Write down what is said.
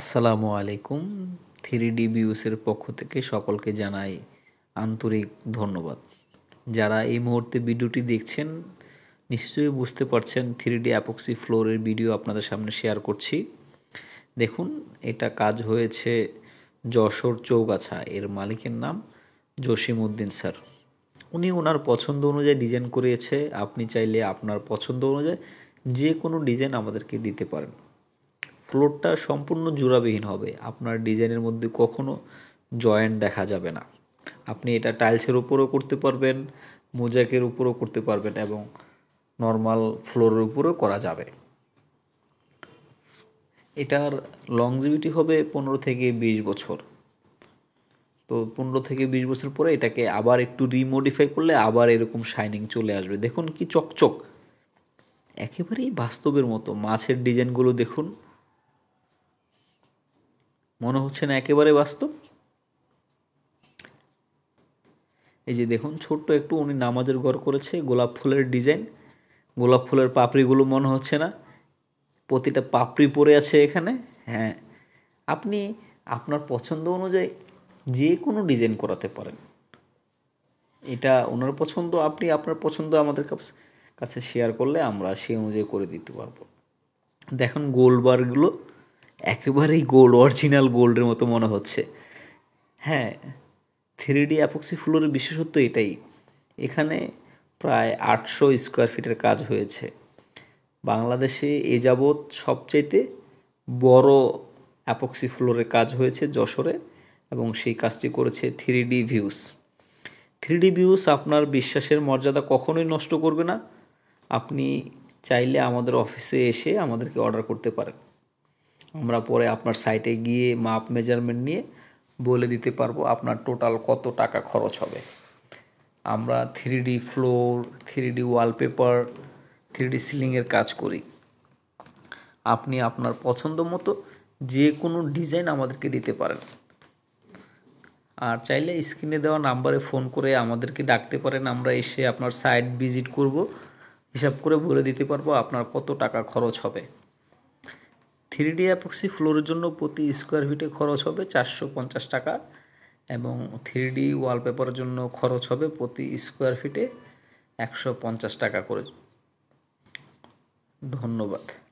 আসসালামু আলাইকুম three D বিউসের পক্ষ থেকে সকলকে জানাই আন্তরিক ধন্যবাদ যারা এই মুহূর্তে ভিডিওটি দেখছেন নিশ্চয়ই বুঝতে পারছেন থ্রি ডি অ্যাপক্সি ফ্লোরের ভিডিও আপনাদের সামনে শেয়ার করছি দেখুন এটা কাজ হয়েছে যশোর চৌগাছা এর মালিকের নাম জসিম উদ্দিন স্যার উনি ওনার পছন্দ অনুযায়ী ডিজাইন করিয়েছে আপনি চাইলে আপনার পছন্দ অনুযায়ী যে কোনো ডিজাইন আমাদেরকে দিতে পারেন ফ্লোরটা সম্পূর্ণ জোড়াবিহীন হবে আপনার ডিজাইনের মধ্যে কখনো জয়েন্ট দেখা যাবে না আপনি এটা টাইলসের উপরেও করতে পারবেন মোজাকের উপরেও করতে পারবেন এবং নর্মাল ফ্লোরের উপরেও করা যাবে এটার লংজিভিটি হবে পনেরো থেকে বিশ বছর তো পনেরো থেকে বিশ বছর পরে এটাকে আবার একটু রিমোডিফাই করলে আবার এরকম শাইনিং চলে আসবে দেখুন কি চকচক একেবারেই বাস্তবের মতো মাছের ডিজাইনগুলো দেখুন মনে হচ্ছে না একেবারে বাস্তব এই যে দেখুন ছোট্ট একটু উনি নামাজের ঘর করেছে গোলাপ ফুলের ডিজাইন গোলাপ ফুলের পাপড়িগুলো মনে হচ্ছে না প্রতিটা পাপড়ি পরে আছে এখানে হ্যাঁ আপনি আপনার পছন্দ অনুযায়ী যে কোনো ডিজাইন করাতে পারেন এটা ওনার পছন্দ আপনি আপনার পছন্দ আমাদের কাছে শেয়ার করলে আমরা সেই অনুযায়ী করে দিতে পারবো দেখুন গোলবারগুলো একেবারেই গোল্ড অরিজিনাল গোল্ডের মতো মনে হচ্ছে হ্যাঁ থ্রি ডি অ্যাপক্সি ফ্লোরের বিশেষত্ব এটাই এখানে প্রায় আটশো স্কোয়ার ফিটের কাজ হয়েছে বাংলাদেশে এ যাবৎ সবচাইতে বড় অ্যাপক্সি ফ্লোরের কাজ হয়েছে যশোরে এবং সেই কাজটি করেছে three D views three D views আপনার বিশ্বাসের মর্যাদা কখনোই নষ্ট করবে না আপনি চাইলে আমাদের অফিসে এসে আমাদেরকে অর্ডার করতে পারেন আমরা পরে আপনার সাইটে গিয়ে মাপ মেজারমেন্ট নিয়ে বলে দিতে পারবো আপনার টোটাল কত টাকা খরচ হবে আমরা three D floor three D wallpaper three D সিলিংয়ের কাজ করি আপনি আপনার পছন্দ মতো যে কোনো ডিজাইন আমাদেরকে দিতে পারেন আর চাইলে স্ক্রিনে দেওয়া নাম্বারে ফোন করে আমাদেরকে ডাকতে পারেন আমরা এসে আপনার সাইট ভিজিট করব হিসাব করে বলে দিতে পারবো আপনার কত টাকা খরচ হবে থ্রি ডি অ্যাপক্সি ফ্লোরের জন্য প্রতি স্কোয়ার ফিটে খরচ হবে চারশো পঞ্চাশ টাকা এবং থ্রি ডি ওয়ালপেপারের জন্য খরচ হবে প্রতি স্কোয়ার ফিটে একশো পঞ্চাশ টাকা করে ধন্যবাদ